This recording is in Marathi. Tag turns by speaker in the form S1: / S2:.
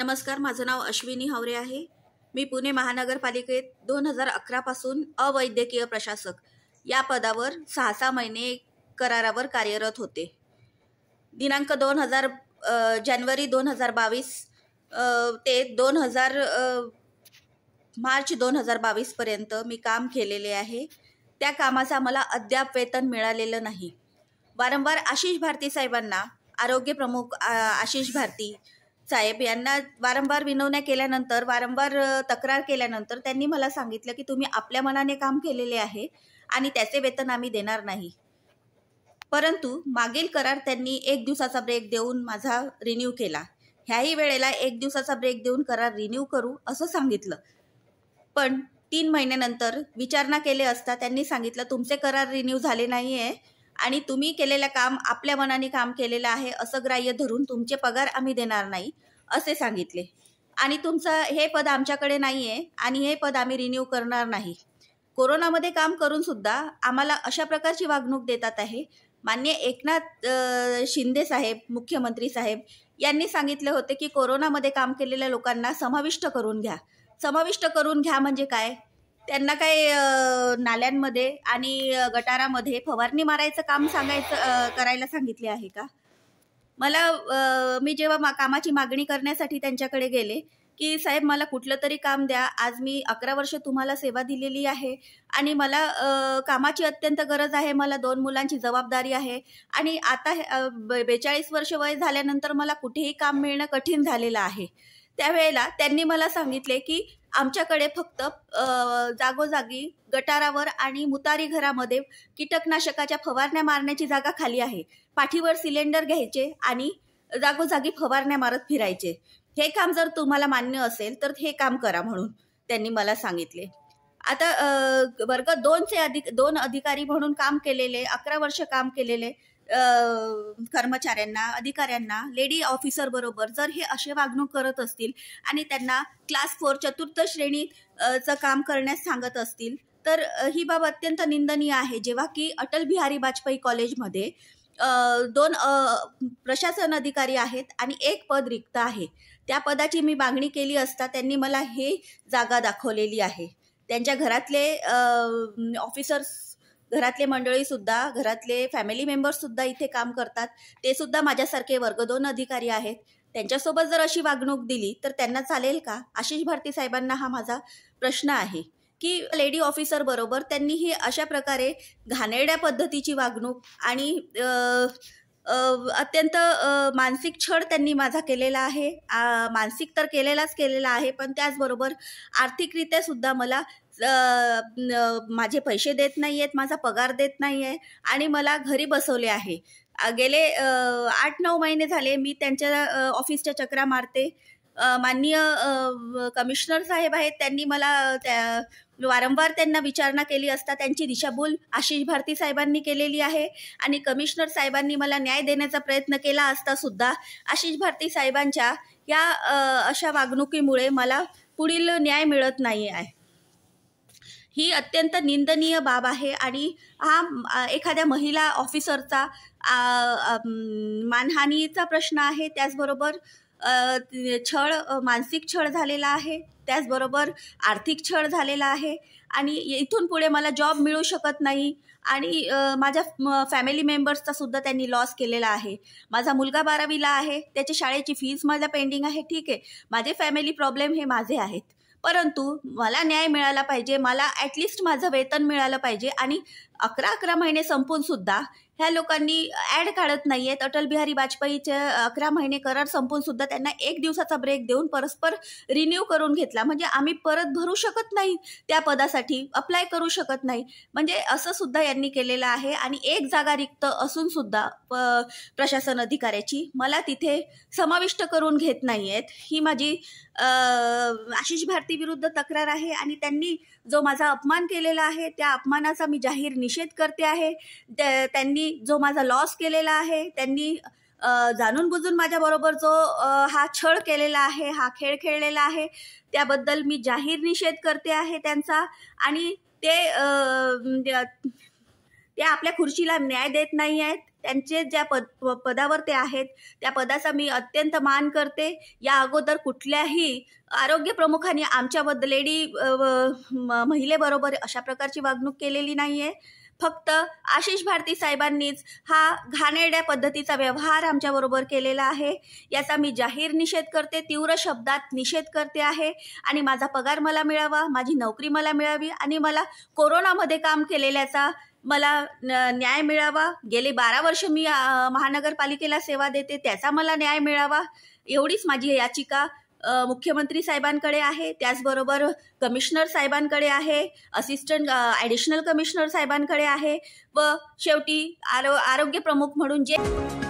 S1: नमस्कार माझं नाव अश्विनी हवरे आहे मी पुणे महानगरपालिकेत दोन हजार अकरापासून अवैद्यकीय प्रशासक या पदावर सहा सहा महिने करारावर कार्यरत होते दिनांक दोन हजार जानेवारी दोन हजार बावीस ते दोन हजार मार्च दोन हजार बावीसपर्यंत मी काम केलेले आहे त्या कामाचा मला अद्याप वेतन मिळालेलं नाही वारंवार आशिष भारती साहेबांना आरोग्य प्रमुख आशिष भारती साहेब यांना वारंवार विनवण्या केल्यानंतर वारंवार तक्रार केल्यानंतर त्यांनी मला सांगितलं की तुम्ही आपल्या मनाने काम केलेले आहे आणि त्याचे वेतन आम्ही देणार नाही परंतु मागील करार त्यांनी एक दिवसाचा ब्रेक देऊन माझा रिन्यू केला ह्याही वेळेला एक दिवसाचा ब्रेक देऊन करार रिन्यू करू असं सांगितलं पण तीन महिन्यानंतर विचारणा केले असता त्यांनी सांगितलं तुमचे करार रिन्यू झाले नाही आहे आणि तुम्ही केलेलं काम आपल्या मनाने काम केलेलं आहे असं ग्राह्य धरून तुमचे पगार आम्ही देणार नाही असे सांगितले आणि तुमचं हे पद आमच्याकडे नाही आहे आणि हे पद आम्ही रिन्यू करणार नाही कोरोनामध्ये काम करूनसुद्धा आम्हाला अशा प्रकारची वागणूक देतात आहे मान्य एकनाथ शिंदे साहेब मुख्यमंत्री साहेब यांनी सांगितले होते की कोरोनामध्ये काम केलेल्या लोकांना समाविष्ट करून घ्या समाविष्ट करून घ्या म्हणजे काय त्यांना काय नाल्यांमध्ये आणि गटारामध्ये फवारणी मारायचं काम सांगायचं करायला सांगितले आहे का मला मी जेव्हा मा कामाची मागणी करण्यासाठी त्यांच्याकडे गेले की साहेब मला कुठलं तरी काम द्या आज मी अकरा वर्ष तुम्हाला सेवा दिलेली आहे आणि मला कामाची अत्यंत गरज आहे मला दोन मुलांची जबाबदारी आहे आणि आता बेचाळीस वर्ष वय झाल्यानंतर मला कुठेही काम मिळणं कठीण झालेलं आहे त्यावेळेला त्यांनी मला सांगितले की आमच्याकडे फक्त जागोजागी गटारावर आणि मुतारी घरामध्ये कीटकनाशकाच्या फवारण्या मारण्याची जागा खाली आहे पाठीवर सिलेंडर घ्यायचे आणि जागोजागी फवारण्या मारत फिरायचे हे काम जर तुम्हाला मान्य असेल तर हे काम करा म्हणून त्यांनी मला सांगितले आता वर्ग दोनचे अधिक दोन अधिकारी म्हणून काम केलेले अकरा वर्ष काम केलेले कर्मचाऱ्यांना अधिकाऱ्यांना लेडी ऑफिसर बरोबर जर हे असे वागणूक करत असतील आणि त्यांना क्लास फोर चतुर्थ श्रेणीचं काम करण्यास सांगत असतील तर ही बाब अत्यंत निंदनीय आहे जेव्हा की अटल बिहारी वाजपेयी कॉलेजमध्ये दोन प्रशासन अधिकारी आहेत आणि एक पद रिक्त आहे त्या पदाची मी मागणी केली असता त्यांनी मला हे जागा दाखवलेली आहे त्यांच्या घरातले ऑफिसर्स घरातले मंडळीसुद्धा घरातले फॅमिली मेंबर्ससुद्धा इथे काम करतात ते सुद्धा माझ्यासारखे वर्ग दोन अधिकारी आहेत त्यांच्यासोबत जर अशी वागणूक दिली तर त्यांना चालेल का आशिष भारती साहेबांना हा माझा प्रश्न आहे की लेडी ऑफिसर बरोबर त्यांनी ही अशा प्रकारे घाणेरड्या पद्धतीची वागणूक आणि अत्यंत मानसिक छळ त्यांनी माझा केलेला आहे मानसिक तर केलेलाच केलेला आहे पण त्याचबरोबर आर्थिकरित्या सुद्धा मला माझे पैसे देत नाही आहेत माझा पगार देत नाही आहे आणि मला घरी बसवले आहे गेले आठ नऊ महिने झाले मी त्यांच्या ऑफिसच्या चक्रा मारते माननीय कमिशनर साहेब आहेत त्यांनी मला त्या वारंवार त्यांना विचारणा केली असता त्यांची दिशाभूल आशिष भारती साहेबांनी केलेली आहे आणि कमिशनर साहेबांनी मला न्याय देण्याचा प्रयत्न केला असता सुद्धा आशिष भारती साहेबांच्या या अशा वागणुकीमुळे मला पुढील न्याय मिळत नाही आहे ही अत्यंत निंदनीय बाब आहे आणि हा एखाद्या महिला ऑफिसरचा मानहानीचा प्रश्न आहे त्याचबरोबर छळ मानसिक छळ झालेला आहे त्याचबरोबर आर्थिक छळ झालेला आहे आणि इथून पुढे मला जॉब मिळू शकत नाही आणि माझ्या फॅमिली मेंबर्सचा सुद्धा त्यांनी लॉस केलेला आहे माझा मुलगा बारावीला आहे त्याच्या शाळेची फीज माझ्या पेंडिंग आहे ठीक आहे माझे फॅमिली प्रॉब्लेम हे माझे आहेत परंतु मला न्याय मिळाला पाहिजे मला ॲटलिस्ट माझं वेतन मिळालं पाहिजे आणि अकरा अकरा महिने संपून सुद्धा ह्या लोकांनी ऍड काढत नाही आहेत अटल बिहारी वाजपेयीचे अकरा महिने करार संपून सुद्धा त्यांना एक दिवसाचा ब्रेक देऊन परस्पर रिन्यू करून घेतला म्हणजे आम्ही परत भरू शकत नाही त्या पदासाठी अप्लाय करू शकत नाही म्हणजे असं सुद्धा यांनी केलेलं आहे आणि एक जागा रिक्त असून सुद्धा प्रशासन अधिकाऱ्याची मला तिथे समाविष्ट करून घेत नाही आहेत ही माझी आशिष भारती विरुद्ध तक्रार आहे आणि त्यांनी जो माझा अपमान केलेला आहे त्या अपमानाचा मी जाहीर निषेध करते आहे त्यांनी जो माझा लॉस केलेला आहे त्यांनी जाणून बुजून माझ्याबरोबर जो हा छळ केलेला आहे हा खेळ खेळलेला आहे त्याबद्दल मी जाहीर निषेध करते आहे त्यांचा आणि ते म्हणजे ते आपल्या खुर्चीला न्याय देत नाही आहेत त्यांचे ज्या पद पदावर ते आहेत त्या पदाचा मी अत्यंत मान करते या अगोदर कुठल्याही आरोग्य प्रमुखांनी आमच्याबद्दल लेडी महिलेबरोबर अशा प्रकारची वागणूक केलेली नाही आहे फक्त आशिष भारती साहेबांनीच हा घाणेरड्या पद्धतीचा व्यवहार आमच्याबरोबर केलेला आहे याचा मी जाहीर निषेध करते तीव्र शब्दात निषेध करते आहे आणि माझा पगार मला मिळावा माझी नोकरी मला मिळावी आणि मला कोरोनामध्ये काम केलेल्याचा मला न्याय मिळावा गेले बारा वर्ष मी महानगरपालिकेला सेवा देते त्याचा मला न्याय मिळावा एवढीच माझी याचिका मुख्यमंत्री साहेबांकडे आहे त्याचबरोबर कमिशनर साहेबांकडे आहे असिस्टंट ॲडिशनल कमिशनर साहेबांकडे आहे व शेवटी आरो आरोग्य प्रमुख म्हणून जे